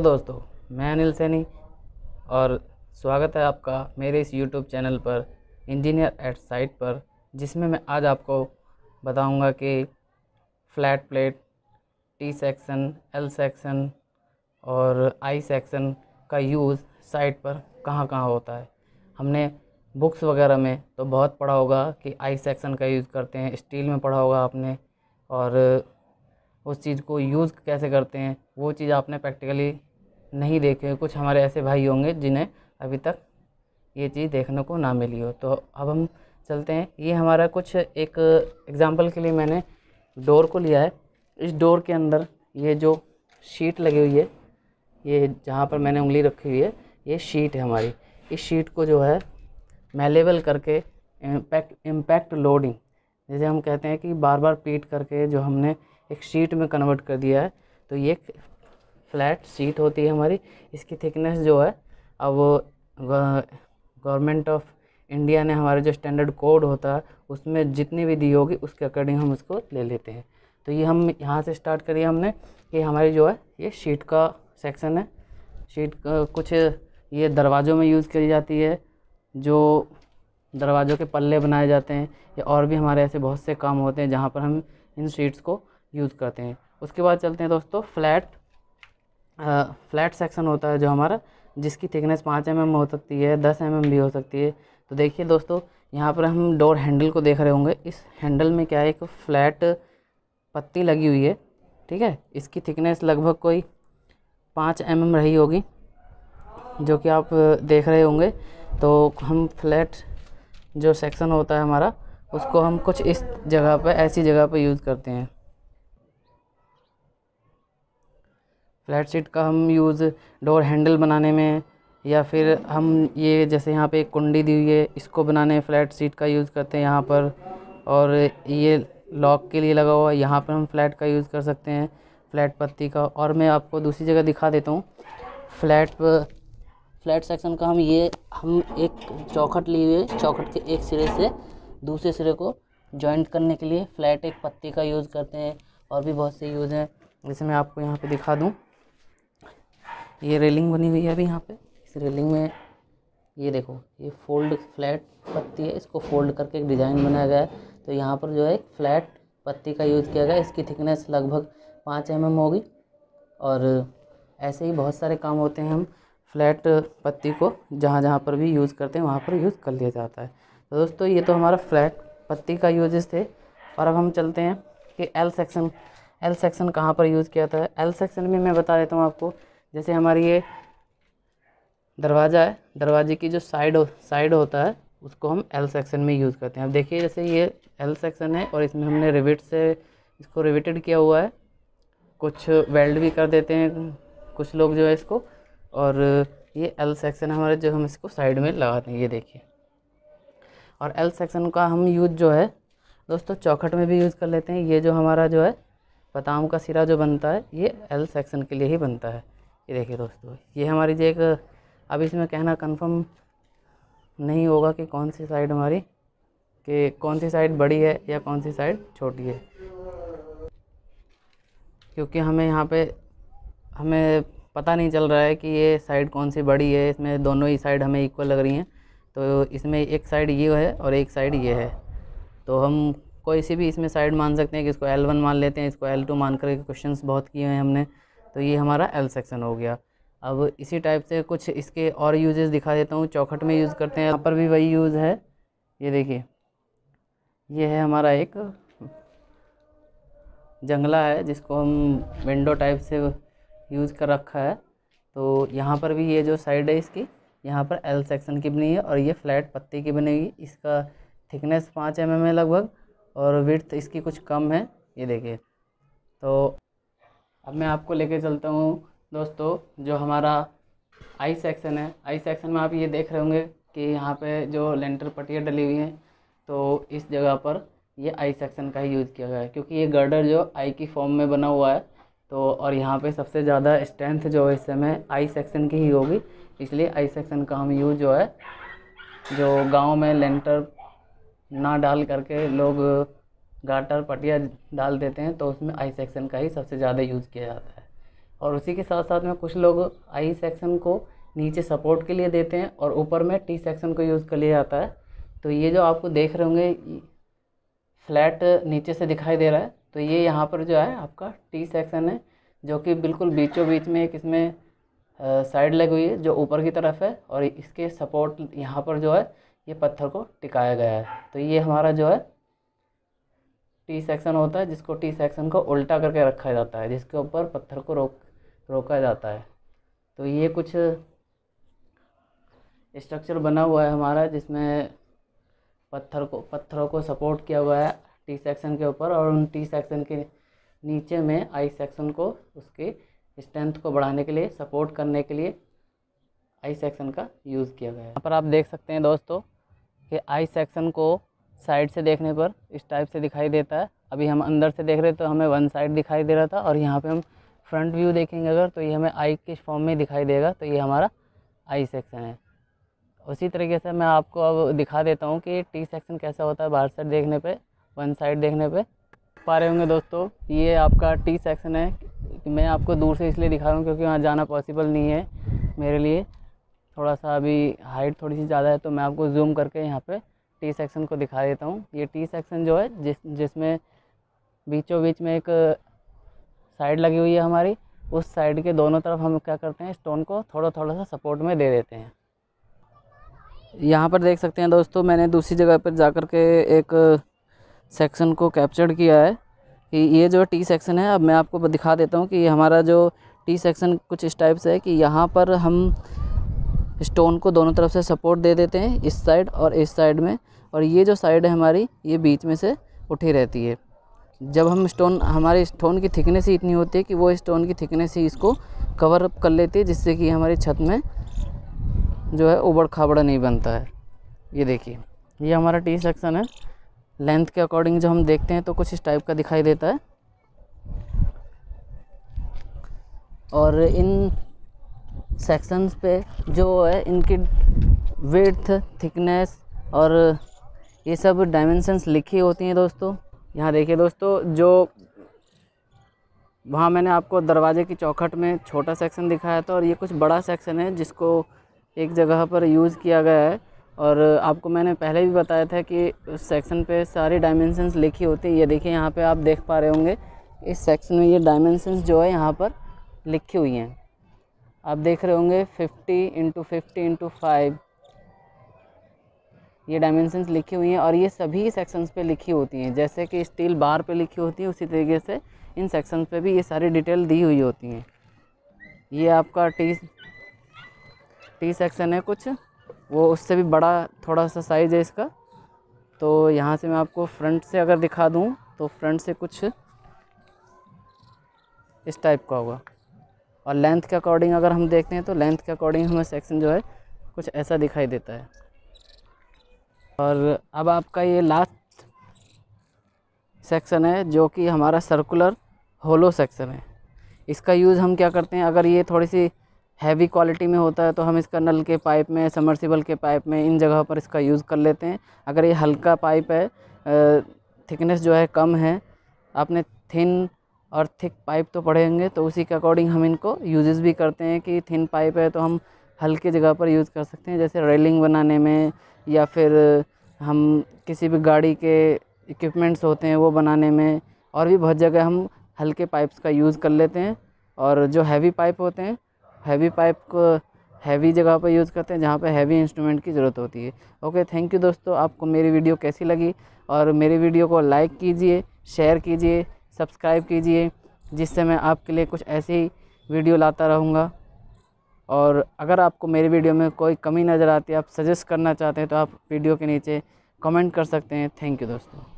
नमस्कार दोस्तों मैं अनिल सैनी और स्वागत है आपका मेरे इस यूट्यूब चैनल पर इंजीनियर एट साइट पर जिसमें मैं आज आपको बताऊंगा कि flat plate T section L section और आई सेक्शन का यूज़ साइट पर कहाँ कहाँ होता है हमने बुक्स वगैरह में तो बहुत पढ़ा होगा कि आई सेक्शन का यूज़ करते हैं स्टील में पढ़ा होगा आपने और उस चीज़ को यूज़ कैसे करते हैं वो चीज़ आपने प्रैक्टिकली नहीं देखे कुछ हमारे ऐसे भाई होंगे जिन्हें अभी तक ये चीज़ देखने को ना मिली हो तो अब हम चलते हैं ये हमारा कुछ एक एग्ज़ाम्पल के लिए मैंने डोर को लिया है इस डोर के अंदर ये जो शीट लगी हुई है ये जहाँ पर मैंने उंगली रखी हुई है ये शीट है हमारी इस शीट को जो है मेलेबल करके इम्पैक्ट इम्पैक्ट लोडिंग जैसे हम कहते हैं कि बार बार पीट करके जो हमने एक शीट में कन्वर्ट कर दिया है तो ये फ्लैट सीट होती है हमारी इसकी थिकनेस जो है अब गवर्नमेंट ऑफ इंडिया ने हमारे जो स्टैंडर्ड कोड होता है उसमें जितनी भी दी होगी उसके अकॉर्डिंग हम उसको ले लेते हैं तो ये हम यहाँ से स्टार्ट करिए हमने कि हमारी जो है ये शीट का सेक्शन है शीट कुछ ये दरवाज़ों में यूज़ करी जाती है जो दरवाज़ों के पल्ले बनाए जाते हैं या और भी हमारे ऐसे बहुत से काम होते हैं जहाँ पर हम इन शीट्स को यूज़ करते हैं उसके बाद चलते हैं दोस्तों फ्लैट फ्लैट सेक्शन होता है जो हमारा जिसकी थिकनेस पाँच एम mm एम हो सकती है दस एम mm एम भी हो सकती है तो देखिए दोस्तों यहाँ पर हम डोर हैंडल को देख रहे होंगे इस हैंडल में क्या है एक फ्लैट पत्ती लगी हुई है ठीक है इसकी थिकनेस लगभग कोई पाँच एम mm रही होगी जो कि आप देख रहे होंगे तो हम फ्लैट जो सेक्शन होता है हमारा उसको हम कुछ इस जगह पर ऐसी जगह पर यूज़ करते हैं फ्लैट सीट का हम यूज़ डोर हैंडल बनाने में या फिर हम ये जैसे यहाँ पे एक कुंडी दी हुई है इसको बनाने फ्लैट सीट का यूज़ करते हैं यहाँ पर और ये लॉक के लिए लगा हुआ है यहाँ पर हम फ्लैट का यूज़ कर सकते हैं फ्लैट पत्ती का और मैं आपको दूसरी जगह दिखा देता हूँ फ्लैट फ्लैट सेक्शन का हम ये हम एक चौखट लिए हुए चौखट के एक सिरे से दूसरे सिरे को जॉइंट करने के लिए फ्लैट एक पत्ती का यूज़ करते हैं और भी बहुत से यूज़ हैं जैसे मैं आपको यहाँ पे दिखा दूँ ये रेलिंग बनी हुई है अभी यहाँ पे इस रेलिंग में ये देखो ये फोल्ड फ्लैट पत्ती है इसको फोल्ड करके एक डिज़ाइन बनाया गया है तो यहाँ पर जो है एक फ्लैट पत्ती का यूज़ किया गया इसकी थिकनेस लगभग पाँच एम mm होगी और ऐसे ही बहुत सारे काम होते हैं हम फ्लैट पत्ती को जहाँ जहाँ पर भी यूज़ करते हैं वहाँ पर यूज़ कर लिया जाता है तो दोस्तों ये तो हमारा फ्लैट पत्ती का यूजेस थे और अब हम चलते हैं कि एल सेक्शन एल सेक्शन कहाँ पर यूज़ किया था एल सेक्शन में मैं बता देता हूँ आपको जैसे हमारी ये दरवाज़ा है दरवाजे की जो साइड हो, साइड होता है उसको हम एल सेक्शन में यूज़ करते हैं अब देखिए जैसे ये एल सेक्शन है और इसमें हमने रिविट से इसको रिविटेड किया हुआ है कुछ वेल्ड भी कर देते हैं कुछ लोग जो है इसको और ये एल सेक्शन हमारे जो हम इसको साइड में लगाते हैं ये देखिए और एल सेक्शन का हम यूज़ जो है दोस्तों चौखट में भी यूज़ कर लेते हैं ये जो हमारा जो है बताम का सिरा जो बनता है ये एल सेक्शन के लिए ही बनता है ये देखिए दोस्तों ये हमारी जो एक अब इसमें कहना कंफर्म नहीं होगा कि कौन सी साइड हमारी कि कौन सी साइड बड़ी है या कौन सी साइड छोटी है क्योंकि हमें यहाँ पे हमें पता नहीं चल रहा है कि ये साइड कौन सी बड़ी है इसमें दोनों ही साइड हमें इक्वल लग रही हैं तो इसमें एक साइड ये है और एक साइड ये है तो हम कोई सी भी इसमें साइड मान सकते हैं कि इसको L1 मान लेते हैं इसको L2 मान करके क्वेश्चंस बहुत किए हैं हमने तो ये हमारा एल सेक्शन हो गया अब इसी टाइप से कुछ इसके और यूजेस दिखा देता हूँ चौखट में यूज़ करते हैं यहाँ पर भी वही यूज़ है ये देखिए ये है हमारा एक जंगला है जिसको हम विंडो टाइप से यूज़ कर रखा है तो यहाँ पर भी ये जो साइड है इसकी यहाँ पर एल सेक्शन की बनी है और ये फ्लैट पत्ती की बनेगी इसका थिकनेस पाँच एम एम है लगभग और विर्थ इसकी कुछ कम है ये देखिए तो अब मैं आपको लेके चलता हूँ दोस्तों जो हमारा आई सेक्शन है आई सेक्शन में आप ये देख रहे होंगे कि यहाँ पे जो लेंटर पट्टियाँ डली हुई हैं तो इस जगह पर ये आई सेक्शन का ही यूज़ किया गया है क्योंकि ये गर्डर जो आई की फॉर्म में बना हुआ है तो और यहाँ पे सबसे ज़्यादा स्ट्रेंथ जो है इस समय आई सेक्शन की ही होगी इसलिए आई सेक्शन का हम यूज़ जो है जो गांव में लेंटर ना डाल करके लोग गाटर पटिया डाल देते हैं तो उसमें आई सेक्शन का ही सबसे ज़्यादा यूज़ किया जाता है और उसी के साथ साथ में कुछ लोग आई सेक्शन को नीचे सपोर्ट के लिए देते हैं और ऊपर में टी सेक्शन को यूज़ कर लिया जाता है तो ये जो आपको देख रहे होंगे फ्लैट नीचे से दिखाई दे रहा है तो ये यहाँ पर जो है आपका टी सेक्शन है जो कि बिल्कुल बीचों बीच में एक इसमें साइड लगी हुई है जो ऊपर की तरफ है और इसके सपोर्ट यहाँ पर जो है ये पत्थर को टिकाया गया है तो ये हमारा जो है टी सेक्शन होता है जिसको टी सेक्शन को उल्टा करके रखा जाता है जिसके ऊपर पत्थर को रोक रोका जाता है तो ये कुछ स्ट्रक्चर बना हुआ है हमारा जिसमें पत्थर को पत्थरों को सपोर्ट किया हुआ है टी सेक्शन के ऊपर और उन टी सेक्शन के नीचे में आई सेक्शन को उसके स्ट्रेंथ को बढ़ाने के लिए सपोर्ट करने के लिए आई सेक्शन का यूज़ किया गया है यहाँ पर आप देख सकते हैं दोस्तों कि आई सेक्शन को साइड से देखने पर इस टाइप से दिखाई देता है अभी हम अंदर से देख रहे तो हमें वन साइड दिखाई दे रहा था और यहाँ पे हम फ्रंट व्यू देखेंगे अगर तो ये हमें आई के फॉर्म में दिखाई देगा तो ये हमारा आई सेक्शन है उसी तरीके से मैं आपको अब दिखा देता हूँ कि टी सेक्शन कैसा होता है बाहर साइड देखने पे वन साइड देखने पे पा रहे होंगे दोस्तों ये आपका टी सेक्शन है मैं आपको दूर से इसलिए दिखा रहा हूँ क्योंकि वहाँ जाना पॉसिबल नहीं है मेरे लिए थोड़ा सा अभी हाइट थोड़ी सी ज़्यादा है तो मैं आपको जूम करके यहाँ पे टी सेक्शन को दिखा देता हूँ ये टी सेक्शन जो है जिस जिसमें बीचों बीच में एक साइड लगी हुई है हमारी उस साइड के दोनों तरफ हम क्या करते हैं स्टोन को थोड़ा थोड़ा सा सपोर्ट में दे देते हैं यहाँ पर देख सकते हैं दोस्तों मैंने दूसरी जगह पर जा कर के एक सेक्शन को कैप्चर किया है कि ये जो टी सेक्शन है अब मैं आपको दिखा देता हूँ कि हमारा जो टी सेक्शन कुछ इस टाइप से है कि यहाँ पर हम स्टोन को दोनों तरफ से सपोर्ट दे देते हैं इस साइड और इस साइड में और ये जो साइड है हमारी ये बीच में से उठी रहती है जब हम स्टोन हमारे स्टोन की थिकनेस ही इतनी होती है कि वो स्टोन की थिकनेस ही इसको कवर अप कर लेती है जिससे कि हमारी छत में जो है उबड़ खाबड़ा नहीं बनता है ये देखिए ये हमारा टी सेक्शन है लेंथ के अकॉर्डिंग जो हम देखते हैं तो कुछ इस टाइप का दिखाई देता है और इन सेक्शंस पे जो है इनकी विथ थिकनेस और ये सब डायमेंशंस लिखी होती हैं दोस्तों यहाँ देखिए दोस्तों जो वहाँ मैंने आपको दरवाजे की चौखट में छोटा सेक्शन दिखाया था और ये कुछ बड़ा सेक्शन है जिसको एक जगह पर यूज़ किया गया है और आपको मैंने पहले भी बताया था कि उस सेक्शन पे सारी डायमेंशंस लिखी होती है ये देखिए यहाँ पे आप देख पा रहे होंगे इस सेक्शन में ये डायमेंशंस जो है यहाँ पर लिखी हुई हैं आप देख रहे होंगे fifty into fifty into five ये डायमेंशन लिखी हुई हैं और ये सभी सेक्शंस पे लिखी होती हैं जैसे कि स्टील बार पे लिखी होती है उसी तरीके से इन सेक्शंस पे भी ये सारी डिटेल दी हुई होती हैं ये आपका टी टी सेक्शन है कुछ वो उससे भी बड़ा थोड़ा सा साइज़ है इसका तो यहाँ से मैं आपको फ्रंट से अगर दिखा दूँ तो फ्रंट से कुछ इस टाइप का होगा और लेंथ के अकॉर्डिंग अगर हम देखते हैं तो लेंथ के अकॉर्डिंग हमें सेक्शन जो है कुछ ऐसा दिखाई देता है और अब आपका ये लास्ट सेक्शन है जो कि हमारा सर्कुलर होलो सेक्शन है इसका यूज़ हम क्या करते हैं अगर ये थोड़ी सी हैवी क्वालिटी में होता है तो हम इसका नल के पाइप में समर्सिबल के पाइप में इन जगह पर इसका यूज़ कर लेते हैं अगर ये हल्का पाइप है थिकनेस जो है कम है आपने थिन और थिक पाइप तो पड़ेंगे तो उसी के अकॉर्डिंग हम इनको यूजेस भी करते हैं कि थिन पाइप है तो हम हल्के जगह पर यूज़ कर सकते हैं जैसे रेलिंग बनाने में या फिर हम किसी भी गाड़ी के इक्विपमेंट्स होते हैं वो बनाने में और भी बहुत जगह हम हल्के पाइप्स का यूज़ कर लेते हैं और जो हैवी पाइप होते हैं हैवी पाइप को हैवी जगह पर यूज़ करते हैं जहाँ पर हैवी इंस्ट्रूमेंट की ज़रूरत होती है ओके थैंक यू दोस्तों आपको मेरी वीडियो कैसी लगी और मेरी वीडियो को लाइक कीजिए शेयर कीजिए सब्सक्राइब कीजिए जिससे मैं आपके लिए कुछ ऐसी वीडियो लाता रहूँगा और अगर आपको मेरी वीडियो में कोई कमी नज़र आती है आप सजेस्ट करना चाहते हैं तो आप वीडियो के नीचे कमेंट कर सकते हैं थैंक यू दोस्तों